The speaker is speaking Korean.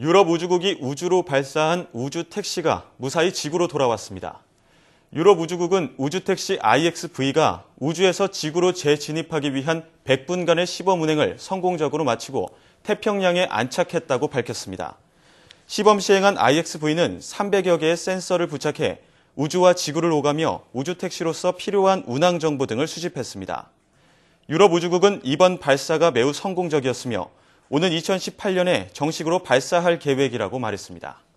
유럽 우주국이 우주로 발사한 우주 택시가 무사히 지구로 돌아왔습니다. 유럽 우주국은 우주 택시 IXV가 우주에서 지구로 재진입하기 위한 100분간의 시범 운행을 성공적으로 마치고 태평양에 안착했다고 밝혔습니다. 시범 시행한 IXV는 300여 개의 센서를 부착해 우주와 지구를 오가며 우주 택시로서 필요한 운항 정보 등을 수집했습니다. 유럽 우주국은 이번 발사가 매우 성공적이었으며 오는 2018년에 정식으로 발사할 계획이라고 말했습니다.